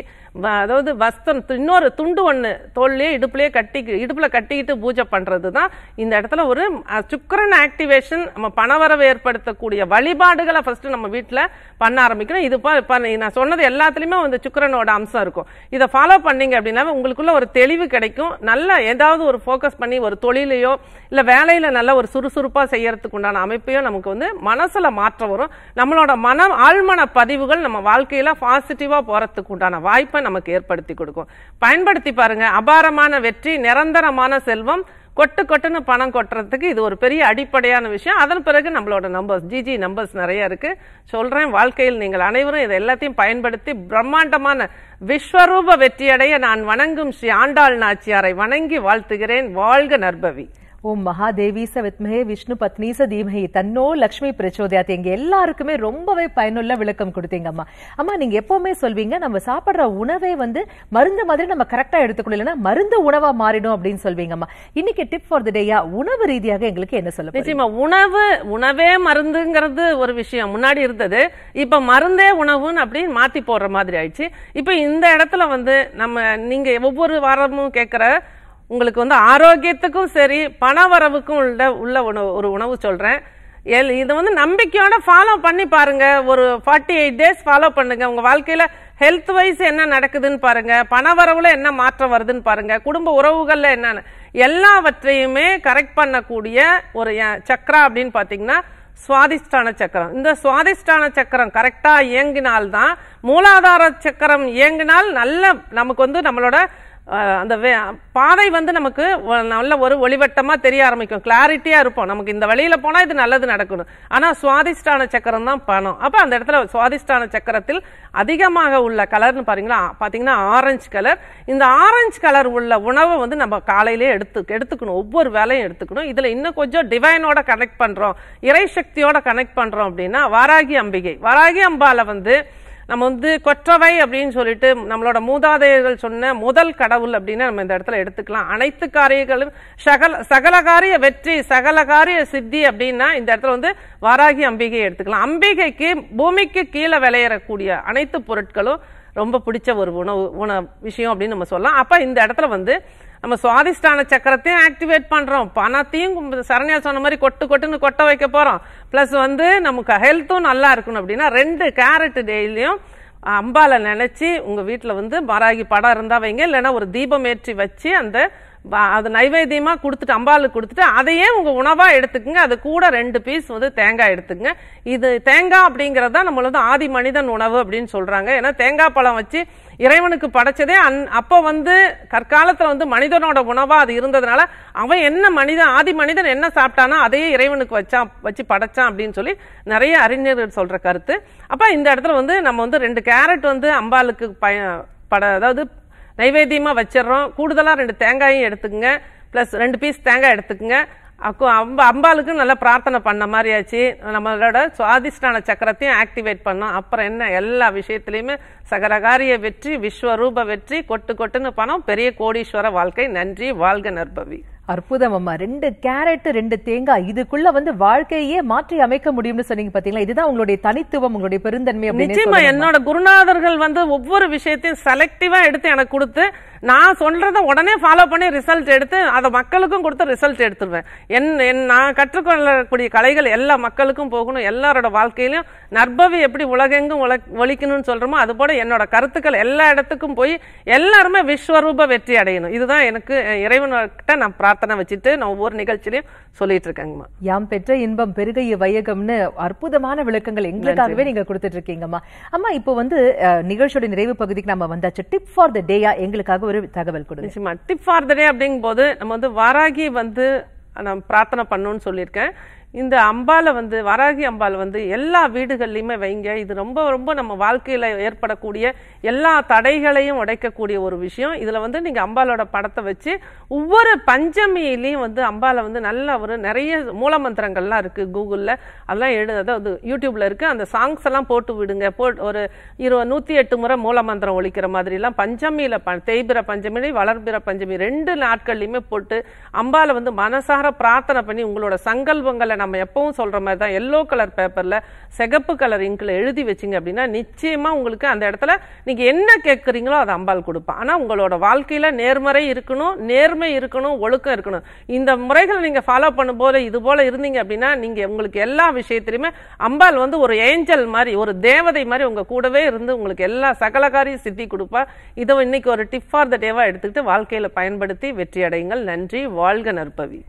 அதாவது வஸ்திரம் இன்னொரு துண்டு ஒன்று தோல்லையே இடுப்புலேயே கட்டி இடுப்பில் கட்டிக்கிட்டு பூஜை பண்ணுறது தான் இந்த இடத்துல ஒரு சுக்கரன் ஆக்டிவேஷன் நம்ம பணவரவை ஏற்படுத்தக்கூடிய வழிபாடுகளை ஃபஸ்ட்டு நம்ம வீட்டில் பண்ண ஆரம்பிக்கணும் இது இப்போ நான் சொன்னது எல்லாத்துலேயுமே வந்து சுக்கரனோட அம்சம் இருக்கும் இதை ஃபாலோ பண்ணீங்க அப்படின்னா உங்களுக்குள்ள ஒரு தெளிவு கிடைக்கும் நல்ல ஏதாவது ஒரு ஃபோக்கஸ் பண்ணி ஒரு தொழிலையோ இல்லை வேலையில் நல்ல ஒரு சுறுசுறுப்பாக செய்கிறதுக்கு உண்டான அமைப்பையும் நமக்கு வந்து மனசில் மாற்றம் வரும் நம்மளோட மனம் ஆழ்மன பதிவுகள் நம்ம வாழ்க்கையில் பாசிட்டிவாக போகிறதுக்கு உண்டான வாய்ப்பை நமக்கு ஏற்படுத்தி கொடுக்கும் பயன்படுத்தி பாருங்கள் அபாரமான வெற்றி நிரந்தரமான செல்வம் கொட்டு கொட்டுன்னு பணம் கொட்டுறதுக்கு இது ஒரு பெரிய அடிப்படையான விஷயம் அதன் பிறகு நம்மளோட நம்பர்ஸ் ஜிஜி நம்பர்ஸ் நிறைய இருக்கு சொல்றேன் வாழ்க்கையில் நீங்கள் அனைவரும் இதை எல்லாத்தையும் பயன்படுத்தி பிரம்மாண்டமான விஸ்வரூப வெற்றியடைய நான் வணங்கும் ஸ்ரீ ஆண்டாள் நாச்சியாரை வணங்கி வாழ்த்துகிறேன் வாழ்க நற்பவி ஓம் மகாதேவி ச வித்மஹே விஷ்ணு பத்னி ச தன்னோ லக்ஷ்மி பிரச்சோதயாத்தி எங்க எல்லாருக்குமே ரொம்பவே பயனுள்ள விளக்கம் கொடுத்தீங்க அம்மா அம்மா நீங்க எப்பவுமே சொல்வீங்க நம்ம சாப்பிடுற உணவே வந்து மருந்து மாதிரி நம்ம கரெக்டா எடுத்துக்கணும் இல்லைன்னா மருந்து உணவா மாறிடும் அப்படின்னு சொல்வீங்க அம்மா இன்னைக்கு டிப் ஃபார் தி டேயா உணவு ரீதியாக எங்களுக்கு என்ன சொல்ல நிச்சயமா உணவு உணவே மருந்துங்கிறது ஒரு விஷயம் முன்னாடி இருந்தது இப்ப மருந்தே உணவுன்னு அப்படின்னு மாத்தி போடுற மாதிரி ஆயிடுச்சு இப்ப இந்த இடத்துல வந்து நம்ம நீங்க ஒவ்வொரு வாரமும் கேட்கிற உங்களுக்கு வந்து ஆரோக்கியத்துக்கும் சரி பண வரவுக்கும் உள்ள உள்ள உணவு ஒரு உணவு சொல்கிறேன் எல் இதை வந்து நம்பிக்கையோட ஃபாலோ பண்ணி பாருங்க ஒரு ஃபார்ட்டி எயிட் டேஸ் ஃபாலோ பண்ணுங்க உங்க வாழ்க்கையில ஹெல்த் வைஸ் என்ன நடக்குதுன்னு பாருங்க பண வரவுல என்ன மாற்றம் வருதுன்னு பாருங்க குடும்ப உறவுகள்ல என்னன்னு எல்லாவற்றையுமே கரெக்ட் பண்ணக்கூடிய ஒரு சக்கரம் அப்படின்னு பாத்தீங்கன்னா சுவாதிஷ்டான சக்கரம் இந்த சுவாதிஷ்டான சக்கரம் கரெக்டா இயங்கினால்தான் மூலாதார சக்கரம் இயங்கினால் நல்ல நமக்கு வந்து நம்மளோட அந்த வே பாதை வந்து நமக்கு நல்ல ஒரு ஒளிவட்டமாக தெரிய ஆரம்பிக்கும் கிளாரிட்டியாக இருப்போம் நமக்கு இந்த வழியில் போனால் இது நல்லது நடக்கணும் ஆனால் சுவாதிஷ்டான சக்கரம் தான் பணம் அப்போ அந்த இடத்துல சுவாதிஷ்டான சக்கரத்தில் அதிகமாக உள்ள கலர்னு பாருங்களா பார்த்தீங்கன்னா ஆரஞ்சு கலர் இந்த ஆரஞ்சு கலர் உள்ள உணவை வந்து நம்ம காலையிலே எடுத்து எடுத்துக்கணும் ஒவ்வொரு வேலையும் எடுத்துக்கணும் இதில் இன்னும் கொஞ்சம் டிவைனோட கனெக்ட் பண்ணுறோம் இறை சக்தியோட கனெக்ட் பண்ணுறோம் அப்படின்னா வாராகி அம்பிகை வாராகி அம்பாவில் வந்து நம்ம வந்து கொற்றவை அப்படின்னு சொல்லிட்டு நம்மளோட மூதாதையர்கள் சொன்ன முதல் கடவுள் அப்படின்னு நம்ம இந்த இடத்துல எடுத்துக்கலாம் அனைத்து காரியங்களும் சகல சகலகாரிய வெற்றி சகலகாரிய சித்தி அப்படின்னா இந்த இடத்துல வந்து வாராகி அம்பிகை எடுத்துக்கலாம் அம்பிகைக்கு பூமிக்கு கீழே விளையறக்கூடிய அனைத்து பொருட்களும் ரொம்ப பிடிச்ச ஒரு உணவு உணவு விஷயம் அப்படின்னு நம்ம சொல்லலாம் அப்போ இந்த இடத்துல வந்து நம்ம சுவாதிஷ்டான சக்கரத்தையும் ஆக்டிவேட் பண்ணுறோம் பணத்தையும் சரண்யா சொன்ன மாதிரி கொட்டு கொட்டுன்னு கொட்ட வைக்க போகிறோம் ப்ளஸ் வந்து நமக்கு ஹெல்த்தும் நல்லா இருக்கணும் அப்படின்னா ரெண்டு கேரட் டெய்லியும் அம்பால நினைச்சு உங்க வீட்டில் வந்து மராகி படம் இருந்தா வைங்க இல்லைன்னா ஒரு தீபம் ஏற்றி வச்சு அந்த அது நைவேத்தியமாக கொடுத்துட்டு அம்பாளுக்கு கொடுத்துட்டு அதையே உங்கள் உணவாக எடுத்துக்கோங்க அது கூட ரெண்டு பீஸ் வந்து தேங்காய் எடுத்துக்கங்க இது தேங்காய் அப்படிங்கிறது தான் நம்மளது ஆதி மனிதன் உணவு அப்படின்னு சொல்கிறாங்க ஏன்னா தேங்காய் பழம் வச்சு இறைவனுக்கு படைச்சதே அந் அப்போ வந்து கற்காலத்தில் வந்து மனிதனோட உணவாக அது இருந்ததுனால அவன் என்ன மனிதன் ஆதி மனிதன் என்ன சாப்பிட்டானோ அதையே இறைவனுக்கு வச்சான் வச்சு படைச்சான் அப்படின்னு சொல்லி நிறைய அறிஞர்கள் சொல்கிற கருத்து அப்போ இந்த இடத்துல வந்து நம்ம வந்து ரெண்டு கேரட் வந்து அம்பாளுக்கு பய பட அதாவது நைவேத்தியமாக வச்சிடுறோம் கூடுதலாக ரெண்டு தேங்காயும் எடுத்துக்கோங்க ப்ளஸ் ரெண்டு பீஸ் தேங்காய் எடுத்துக்கோங்க அக்கு அம்ப அம்பாளுக்கும் நல்லா பிரார்த்தனை பண்ண மாதிரியாச்சு நம்மளோட சுவாதிஷ்டான சக்கரத்தையும் ஆக்டிவேட் பண்ணோம் அப்புறம் என்ன எல்லா விஷயத்துலையுமே சகரகாரிய வெற்றி விஸ்வரூப வெற்றி கொட்டு கொட்டுன்னு பணம் பெரிய கோடீஸ்வர வாழ்க்கை நன்றி வாழ்க நற்பவி அற்புதம் அம்மா ரெண்டு கேரட் ரெண்டு தேங்காய் இதுக்குள்ள வந்து வாழ்க்கையே மாற்றி அமைக்க முடியும்னு சொன்னீங்க பாத்தீங்களா இதுதான் உங்களுடைய தனித்துவம் உங்களுடைய பெருந்தன்மை நிச்சயமா என்னோட குருநாதர்கள் வந்து ஒவ்வொரு விஷயத்தையும் செலக்டிவா எடுத்து எனக்கு கொடுத்து நான் சொல்கிறத உடனே ஃபாலோ பண்ணி ரிசல்ட் எடுத்து அதை மக்களுக்கும் கொடுத்து ரிசல்ட் எடுத்துருவேன் என் என் நான் கற்றுக்கொள்ளக்கூடிய கலைகள் எல்லா மக்களுக்கும் போகணும் எல்லாரோட வாழ்க்கையிலையும் நற்பவி எப்படி உலகெங்கும் ஒழிக்கணும்னு சொல்கிறோமோ அது போல என்னோட கருத்துக்கள் எல்லா இடத்துக்கும் போய் எல்லாருமே விஸ்வரூப வெற்றி அடையணும் இதுதான் எனக்கு இறைவன்கிட்ட நான் பிரார்த்தனை வச்சுட்டு நான் ஒவ்வொரு நிகழ்ச்சியிலையும் சொல்லிட்டு இருக்கேங்கம்மா யாம் பெற்ற இன்பம் பெருகைய வையகம்னு அற்புதமான விளக்கங்கள் எங்களுக்காகவே நீங்கள் கொடுத்துட்டு இருக்கீங்கம்மா அம்மா இப்போ வந்து நிகழ்ச்சியோட நிறைவு பகுதிக்கு நம்ம வந்தாச்சு டிப் ஃபார் த டேயா எங்களுக்காக ஒரு தகவல் கொடுங்க டிப் ஃபார் டே அப்படிங்கும் போது நம்ம வந்து வாராகி வந்து நான் பிரார்த்தனை பண்ணணும்னு சொல்லியிருக்கேன் இந்த அம்பால வந்து வராகி அம்பாள் வந்து எல்லா வீடுகள்லையுமே வைங்க இது ரொம்ப ரொம்ப நம்ம வாழ்க்கையில் ஏற்படக்கூடிய எல்லா தடைகளையும் உடைக்கக்கூடிய ஒரு விஷயம் இதில் வந்து நீங்கள் அம்பாலோட படத்தை வச்சு ஒவ்வொரு பஞ்சமியிலையும் வந்து அம்பால வந்து நல்ல ஒரு நிறைய மூலமந்திரங்கள்லாம் இருக்குது கூகுளில் அதெல்லாம் எழுத அதாவது யூடியூப்பில் இருக்குது அந்த சாங்ஸ் எல்லாம் போட்டு விடுங்க போ ஒரு இருபது நூற்றி எட்டு முறை மூலமந்திரம் ஒழிக்கிற மாதிரிலாம் பஞ்சமியில் ப தேய்பிர பஞ்சமி வளர்பிற பஞ்சமி ரெண்டு நாட்கள்லையுமே போட்டு அம்பாவில் வந்து மனசார பிரார்த்தனை பண்ணி உங்களோட சங்கல்பங்களை நம்ம எப்பவும் சொல்கிற மாதிரி தான் எல்லோ கலர் பேப்பரில் சிகப்பு கலர் இங்கில் எழுதி வச்சிங்க அப்படின்னா நிச்சயமாக உங்களுக்கு அந்த இடத்துல நீங்கள் என்ன கேட்குறீங்களோ அதை அம்பாள் கொடுப்பான் ஆனால் உங்களோட வாழ்க்கையில் நேர்மறை இருக்கணும் நேர்மை இருக்கணும் ஒழுக்கம் இருக்கணும் இந்த முறைகளை நீங்கள் ஃபாலோ பண்ணும்போது இது போல் இருந்தீங்க அப்படின்னா நீங்கள் உங்களுக்கு எல்லா விஷயத்துலையுமே அம்பாள் வந்து ஒரு ஏஞ்சல் மாதிரி ஒரு தேவதை மாதிரி உங்கள் கூடவே இருந்து உங்களுக்கு எல்லா சகலகாரியும் சித்தி கொடுப்பா இதை இன்னைக்கு ஒரு டிப் ஃபார் த டேவாக எடுத்துக்கிட்டு வாழ்க்கையில் பயன்படுத்தி வெற்றி அடையுங்கள் நன்றி வாழ்க நற்பவி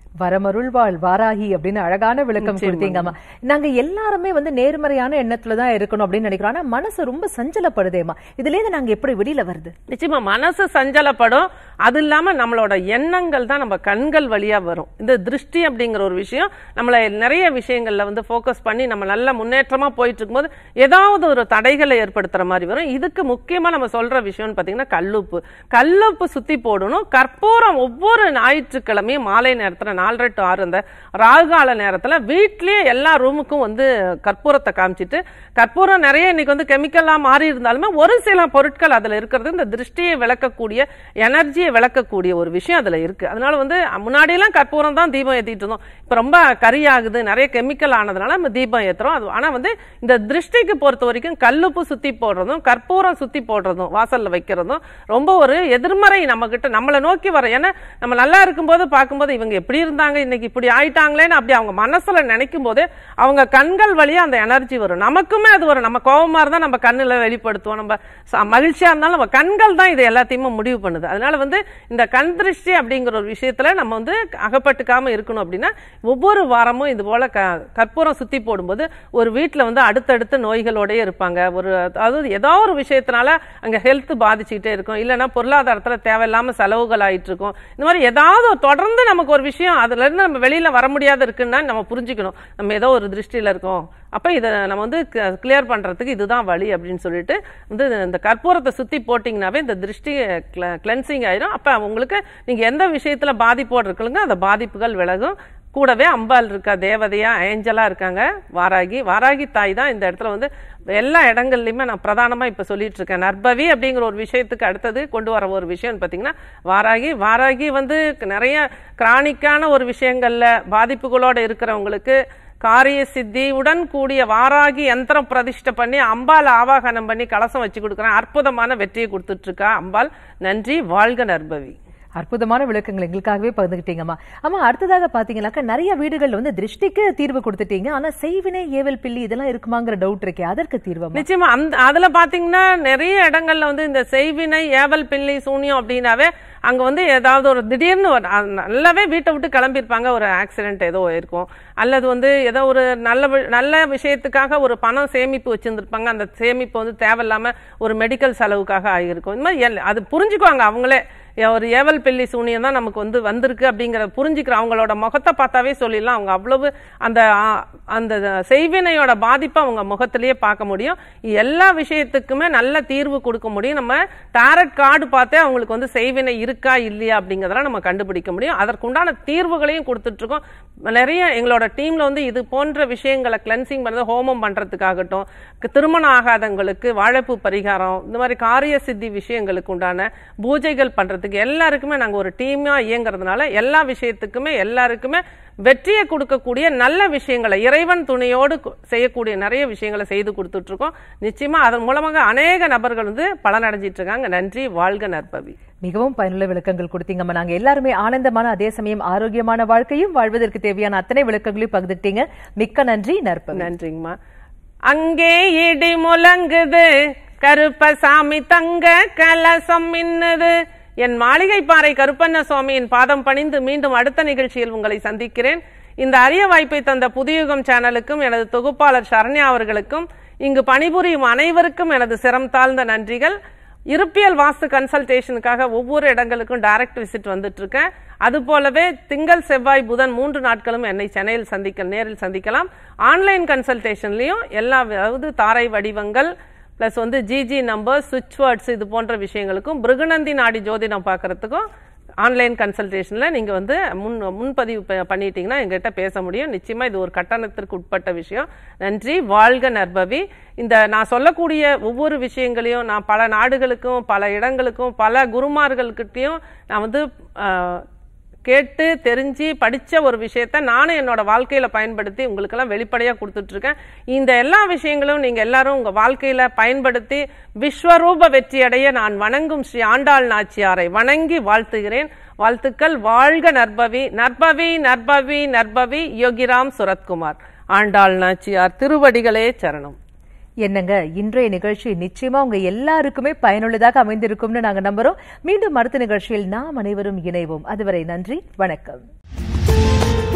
வாழ் வாராகி அப்படின்னு அழகான அழகான விளக்கம் கொடுத்தீங்கம்மா நாங்க எல்லாருமே வந்து நேர்மறையான எண்ணத்துல தான் இருக்கணும் அப்படின்னு நினைக்கிறோம் ஆனா மனசு ரொம்ப சஞ்சலப்படுதேமா இதுல இருந்து நாங்க எப்படி வெளியில வருது நிச்சயமா மனசு சஞ்சலப்படும் அது இல்லாம நம்மளோட எண்ணங்கள் தான் நம்ம கண்கள் வழியா வரும் இந்த திருஷ்டி அப்படிங்கிற ஒரு விஷயம் நம்மள நிறைய விஷயங்கள்ல வந்து ஃபோக்கஸ் பண்ணி நம்ம நல்ல முன்னேற்றமா போயிட்டு இருக்கும் போது ஏதாவது ஒரு தடைகளை ஏற்படுத்துற மாதிரி வரும் இதுக்கு முக்கியமா நம்ம சொல்ற விஷயம்னு பாத்தீங்கன்னா கல்லுப்பு கல்லுப்பு சுத்தி போடணும் கற்பூரம் ஒவ்வொரு ஞாயிற்றுக்கிழமையும் மாலை நேரத்துல நாலரை டு ஆறு அந்த ராகுகால நேரத்துல அதனால் வீட்லேயே எல்லா ரூமுக்கும் வந்து கற்பூரத்தை காமிச்சிட்டு கற்பூரம் நிறைய இன்னைக்கு வந்து கெமிக்கலாக மாறி இருந்தாலுமே ஒரு சில பொருட்கள் அதில் இருக்கிறது இந்த திருஷ்டியை விளக்கக்கூடிய எனர்ஜியை விளக்கக்கூடிய ஒரு விஷயம் அதில் இருக்குது அதனால வந்து முன்னாடியெல்லாம் கற்பூரம் தான் தீபம் ஏற்றிட்டு இருந்தோம் இப்போ ரொம்ப கரியாகுது நிறைய கெமிக்கல் ஆனதுனால நம்ம தீபம் ஏற்றுறோம் அது ஆனால் வந்து இந்த திருஷ்டிக்கு பொறுத்த வரைக்கும் கல்லுப்பு சுற்றி போடுறதும் கற்பூரம் சுற்றி போடுறதும் வாசலில் வைக்கிறதும் ரொம்ப ஒரு எதிர்மறை நம்மக்கிட்ட நம்மளை நோக்கி வர ஏன்னா நம்ம நல்லா இருக்கும்போது பார்க்கும்போது இவங்க எப்படி இருந்தாங்க இன்னைக்கு இப்படி ஆயிட்டாங்களேன்னு அப்படி அவங்க மனசு மனசுல நினைக்கும் போது அவங்க கண்கள் வழியா அந்த எனர்ஜி வரும் நமக்குமே அது வரும் நம்ம கோபமா இருந்தால் நம்ம கண்ணில் வெளிப்படுத்துவோம் நம்ம மகிழ்ச்சியா இருந்தாலும் நம்ம கண்கள் தான் இது எல்லாத்தையுமே முடிவு பண்ணுது அதனால வந்து இந்த கண் திருஷ்டி அப்படிங்கிற ஒரு விஷயத்துல நம்ம வந்து அகப்பட்டுக்காம இருக்கணும் அப்படின்னா ஒவ்வொரு வாரமும் இது போல கற்பூரம் சுத்தி போடும்போது ஒரு வீட்டில் வந்து அடுத்தடுத்த நோய்களோடய இருப்பாங்க ஒரு அதாவது ஏதோ ஒரு விஷயத்தினால அங்கே ஹெல்த் பாதிச்சுக்கிட்டே இருக்கும் இல்லைன்னா பொருளாதாரத்தில் தேவையில்லாமல் செலவுகள் ஆயிட்டு இருக்கும் இந்த மாதிரி ஏதாவது தொடர்ந்து நமக்கு ஒரு விஷயம் அதுலேருந்து நம்ம வெளியில் வர முடியாது இருக்குன்னா நம்ம புரிஞ்சுக்கணும் நம்ம ஏதோ ஒரு திருஷ்டியில் இருக்கோம் அப்போ இதை நம்ம வந்து கிளியர் பண்ணுறதுக்கு இதுதான் வழி அப்படின்னு சொல்லிட்டு வந்து இந்த கற்பூரத்தை சுற்றி போட்டிங்கனாவே இந்த திருஷ்டி கிளென்சிங் ஆயிரும் அப்போ உங்களுக்கு நீங்கள் எந்த விஷயத்தில் பாதிப்போடு இருக்கலுங்க அந்த பாதிப்புகள் விலகும் கூடவே அம்பாள் இருக்கா தேவதையா ஏஞ்சலாக இருக்காங்க வாராகி வாராகி தாய் தான் இந்த இடத்துல வந்து எல்லா இடங்கள்லையுமே நான் பிரதானமாக இப்போ சொல்லிட்டு இருக்கேன் நற்பவி அப்படிங்கிற ஒரு விஷயத்துக்கு அடுத்தது கொண்டு வர ஒரு விஷயம் பாத்தீங்கன்னா வாராகி வாராகி வந்து நிறைய கிராணிக்கான ஒரு விஷயங்களில் பாதிப்புகளோடு இருக்கிறவங்களுக்கு காரிய சித்தியுடன் கூடிய வாராகி யந்திரம் பிரதிஷ்டை பண்ணி அம்பாள் ஆவாகனம் பண்ணி கலசம் வச்சு கொடுக்குறேன் அற்புதமான வெற்றியை இருக்கா அம்பாள் நன்றி வாழ்க நற்பவி அற்புதமான விளக்கங்கள் எங்களுக்காகவே பகிர்ந்துகிட்டீங்கம்மா ஆமா அடுத்ததாக பார்த்தீங்கன்னாக்கா நிறைய வீடுகள் வந்து திருஷ்டிக்கு தீர்வு கொடுத்துட்டீங்க ஆனால் செய்வினை ஏவல் பிள்ளி இதெல்லாம் இருக்குமாங்கிற டவுட் இருக்கே அதற்கு தீர்வு நிச்சயமா அந்த அதில் பாத்தீங்கன்னா நிறைய இடங்கள்ல வந்து இந்த செய்வினை ஏவல் பிள்ளி சூனியம் அப்படின்னாவே அங்கே வந்து ஏதாவது ஒரு திடீர்னு நல்லாவே வீட்டை விட்டு கிளம்பியிருப்பாங்க ஒரு ஆக்சிடென்ட் ஏதோ இருக்கும் அல்லது வந்து ஏதோ ஒரு நல்ல நல்ல விஷயத்துக்காக ஒரு பணம் சேமிப்பு வச்சுருந்துருப்பாங்க அந்த சேமிப்பு வந்து தேவையில்லாம ஒரு மெடிக்கல் செலவுக்காக ஆகியிருக்கும் இந்த மாதிரி அது புரிஞ்சுக்குவாங்க அவங்களே ஒரு ஏவல் பில்லி சூனியம் தான் நமக்கு வந்து வந்திருக்கு அப்படிங்கிற புரிஞ்சுக்கிற அவங்களோட முகத்தை பார்த்தாவே சொல்லிடலாம் அவங்க அவ்வளவு அந்த அந்த செய்வினையோட பாதிப்பை அவங்க முகத்திலேயே பார்க்க முடியும் எல்லா விஷயத்துக்குமே நல்ல தீர்வு கொடுக்க முடியும் நம்ம டேரட் கார்டு பார்த்தே அவங்களுக்கு வந்து செய்வினை இருக்கா இல்லையா அப்படிங்கிறதெல்லாம் நம்ம கண்டுபிடிக்க முடியும் அதற்குண்டான தீர்வுகளையும் கொடுத்துட்ருக்கோம் நிறைய எங்களோட டீமில் வந்து இது போன்ற விஷயங்களை கிளென்சிங் பண்ணுறது ஹோமம் பண்ணுறதுக்காகட்டும் திருமணம் ஆகாதவங்களுக்கு வாழைப்பு பரிகாரம் இந்த மாதிரி காரிய சித்தி விஷயங்களுக்கு உண்டான பூஜைகள் பண்ணுறது பண்ணுறதுக்கு எல்லாருக்குமே நாங்கள் ஒரு டீமாக இயங்குறதுனால எல்லா விஷயத்துக்குமே எல்லாருக்குமே வெற்றியை கொடுக்கக்கூடிய நல்ல விஷயங்களை இறைவன் துணையோடு செய்யக்கூடிய நிறைய விஷயங்களை செய்து கொடுத்துட்ருக்கோம் நிச்சயமாக அதன் மூலமாக அநேக நபர்கள் வந்து பலனடைஞ்சிட்ருக்காங்க இருக்காங்க நன்றி வாழ்க நற்பவி மிகவும் பயனுள்ள விளக்கங்கள் கொடுத்தீங்கம்மா நாங்கள் எல்லாருமே ஆனந்தமான அதே சமயம் ஆரோக்கியமான வாழ்க்கையும் வாழ்வதற்கு தேவையான அத்தனை விளக்கங்களையும் பகிர்ந்துட்டீங்க மிக்க நன்றி நற்பு நன்றிங்கம்மா அங்கே இடி முழங்குது கருப்பசாமி தங்க கலசம் மின்னது என் மாளிகைப்பாறை கருப்பண்ண சுவாமியின் பாதம் பணிந்து மீண்டும் அடுத்த நிகழ்ச்சியில் உங்களை சந்திக்கிறேன் இந்த அரிய வாய்ப்பை தந்த புதியுகம் சேனலுக்கும் எனது தொகுப்பாளர் சரண்யா அவர்களுக்கும் இங்கு பணிபுரியும் அனைவருக்கும் எனது சிரம் தாழ்ந்த நன்றிகள் இருப்பியல் வாஸ்து கன்சல்டேஷனுக்காக ஒவ்வொரு இடங்களுக்கும் டைரக்ட் விசிட் வந்துட்டு இருக்கேன் அது போலவே திங்கள் செவ்வாய் புதன் மூன்று நாட்களும் என்னை சென்னையில் சந்திக்க நேரில் சந்திக்கலாம் ஆன்லைன் கன்சல்டேஷன்லையும் எல்லா அதாவது தாரை வடிவங்கள் ப்ளஸ் வந்து ஜிஜி நம்பர் சுவிட்ச் வேர்ட்ஸ் இது போன்ற விஷயங்களுக்கும் பிருகுநந்தி நாடி ஜோதிடம் பார்க்குறதுக்கும் ஆன்லைன் கன்சல்டேஷனில் நீங்கள் வந்து முன் முன்பதிவு பண்ணிட்டீங்கன்னா எங்ககிட்ட பேச முடியும் நிச்சயமாக இது ஒரு கட்டணத்திற்கு உட்பட்ட விஷயம் நன்றி வாழ்க நர்பவி இந்த நான் சொல்லக்கூடிய ஒவ்வொரு விஷயங்களையும் நான் பல நாடுகளுக்கும் பல இடங்களுக்கும் பல குருமார்கள்கிட்டையும் நான் வந்து கேட்டு தெரிஞ்சு படித்த ஒரு விஷயத்த நானும் என்னோட வாழ்க்கையில் பயன்படுத்தி உங்களுக்கெல்லாம் வெளிப்படையாக கொடுத்துட்ருக்கேன் இந்த எல்லா விஷயங்களும் நீங்கள் எல்லாரும் உங்கள் வாழ்க்கையில் பயன்படுத்தி விஸ்வரூப வெற்றியடைய நான் வணங்கும் ஸ்ரீ ஆண்டாள் நாச்சியாரை வணங்கி வாழ்த்துகிறேன் வாழ்த்துக்கள் வாழ்க நற்பவி நற்பவி நற்பவி நற்பவி யோகிராம் சுரத்குமார் ஆண்டாள் நாச்சியார் திருவடிகளே சரணம் என்னங்க இன்றைய நிகழ்ச்சி நிச்சயமா உங்க எல்லாருக்குமே பயனுள்ளதாக அமைந்திருக்கும்னு நாங்க நம்புறோம் மீண்டும் அடுத்த நிகழ்ச்சியில் நாம் அனைவரும் இணைவோம் அதுவரை நன்றி வணக்கம்